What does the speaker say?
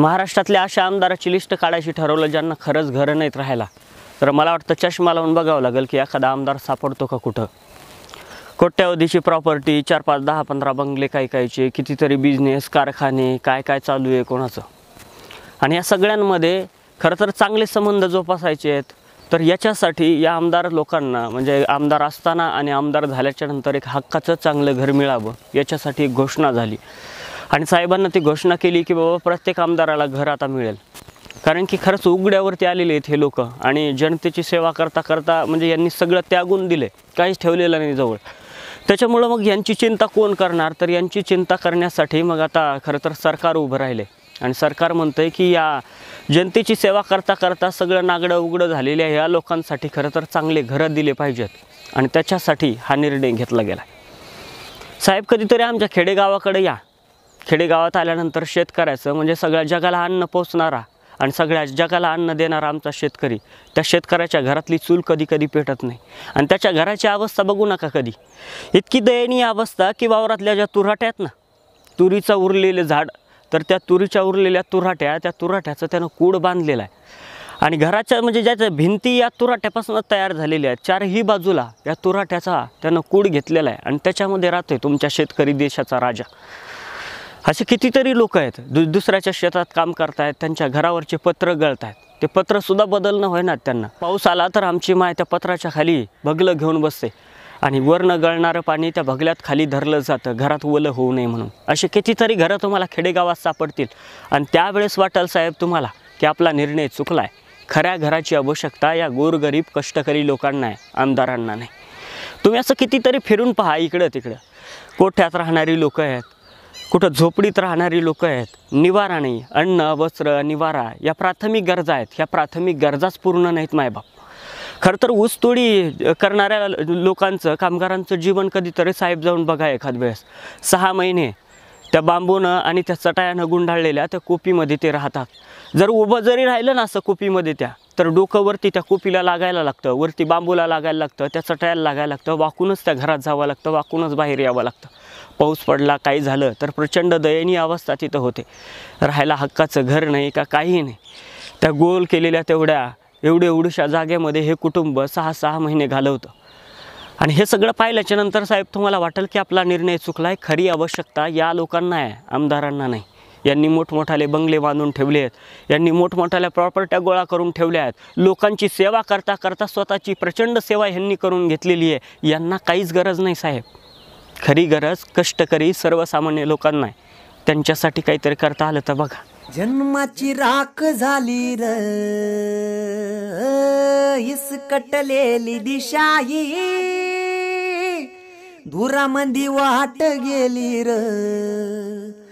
महाराष्ट्रातल्या अशा आमदाराची लिस्ट काढायची ठरवलं ज्यांना खरंच घरं नाहीत राहायला तर मला वाटतं चष्मा लावून बघावं लागेल की एखादा आमदार सापडतो का कुठं कोट्यावधीची प्रॉपर्टी चार पाच दहा पंधरा बंगले काय कायचे कितीतरी बिझनेस कारखाने काय काय चालू आहे कोणाचं आणि या सगळ्यांमध्ये खरं तर चांगले संबंध जोपासायचे आहेत तर याच्यासाठी या आमदार लोकांना म्हणजे आमदार असताना आणि आमदार झाल्याच्या नंतर एक हक्काचं चांगलं घर मिळावं याच्यासाठी एक घोषणा झाली आणि साहेबांना ती घोषणा केली की बाबा प्रत्येक आमदाराला घर आता मिळेल कारण की खरंच उघड्यावरती आलेले आहेत हे लोक आणि जनतेची सेवा करता करता म्हणजे यांनी सगळं त्यागून दिले काहीच ठेवलेलं नाही जवळ त्याच्यामुळं मग यांची चिंता कोण करणार तर यांची चिंता करण्यासाठी मग आता खरं तर सरकार उभं राहिले आणि सरकार म्हणतं आहे की या जनतेची सेवा करता करता सगळं नागडं उघडं झालेल्या या लोकांसाठी खरं तर चांगले घरं दिले पाहिजेत आणि त्याच्यासाठी हा निर्णय घेतला गेला साहेब कधीतरी आमच्या खेडेगावाकडे या खेडेगावात आल्यानंतर शेतकऱ्याचं म्हणजे सगळ्या जगाला अन्न पोचणारा आणि सगळ्या जगाला अन्न देणारा आमचा शेतकरी त्या शेतकऱ्याच्या घरातली चूल कधी कधी पेटत नाही आणि त्याच्या घराची अवस्था बघू नका कधी इतकी दयनीय अवस्था की वावरातल्या ज्या तुराट्यात ना तुरीचं उरलेलं झाड तर त्या तुरीच्या उरलेल्या तुराट्या त्या तुराट्याचं त्यानं कूड बांधलेलं आहे आणि घराच्या म्हणजे ज्याच्या भिंती या तुराट्यापासून तयार झालेल्या आहेत चारही बाजूला या तुराट्याचा त्यानं कूड घेतलेला आहे आणि त्याच्यामध्ये राहतोय तुमच्या शेतकरी देशाचा राजा असे कितीतरी लोक आहेत दु दुसऱ्याच्या शेतात काम करतायत त्यांच्या घरावरचे पत्र आहेत ते पत्रसुद्धा बदलणं होईनात त्यांना पाऊस आला तर आमची माय त्या पत्राच्या खाली भगलं घेऊन बसते आणि वर न गळणारं पाणी त्या भगल्यात खाली धरलं जातं घरात ओलं होऊ नये म्हणून असे कितीतरी घरं तुम्हाला खेडेगावात सापडतील आणि त्यावेळेस वाटेल साहेब तुम्हाला की आपला निर्णय चुकला आहे खऱ्या घराची आवश्यकता या गोरगरीब कष्टकरी लोकांना आहे आमदारांना नाही तुम्ही असं कितीतरी फिरून पहा इकडं तिकडं कोठ्यात राहणारी लोकं आहेत कुठं झोपडीत राहणारी लोकं आहेत निवारा नाही अन्न वस्त्र निवारा या प्राथमिक गरजा आहेत ह्या प्राथमिक गरजाच पूर्ण नाहीत मायबाप खरं तर ऊसतोडी करणाऱ्या लोकांचं कामगारांचं जीवन कधीतरी साहेब जाऊन बघा एखाद वेळेस सहा महिने त्या बांबूनं आणि त्या चटायानं गुंडाळलेल्या त्या कोपीमध्ये ते राहतात जर उभं जरी राहिलं ना असं कोपीमध्ये त्या तर डोकं वरती त्या कोपीला लागायला लागतं वरती बांबूला लागायला लागतं त्या चटायला लागायला लागतं वाकूनच त्या घरात जावं लागतं वाकूनच बाहेर यावं लागतं पाऊस पडला काही झालं तर प्रचंड दयनीय अवस्था तिथं होते राहायला हक्काचं घर नाही का काही नाही त्या गोल केलेल्या तेवढ्या एवढ्या एवढ्याशा जागेमध्ये हे कुटुंब सहा सहा महिने घालवतं आणि हे सगळं पाहिल्याच्यानंतर साहेब तुम्हाला वाटेल की आपला निर्णय चुकला आहे खरी आवश्यकता या लोकांना आहे आमदारांना नाही यांनी मोठमोठाले बंगले बांधून ठेवले आहेत यांनी मोठमोठ्याल्या प्रॉपर्ट्या गोळा करून ठेवल्या आहेत लोकांची सेवा करता करता स्वतःची प्रचंड सेवा ह्यांनी करून घेतलेली आहे यांना काहीच गरज नाही साहेब खरी गरज कष्टकरी सर्वसामान्य लोकांना त्यांच्यासाठी काहीतरी करता आलं तर बघा जन्माची राख झाली र हिसकटलेली दिशाही धुरामंदी वाट गेली र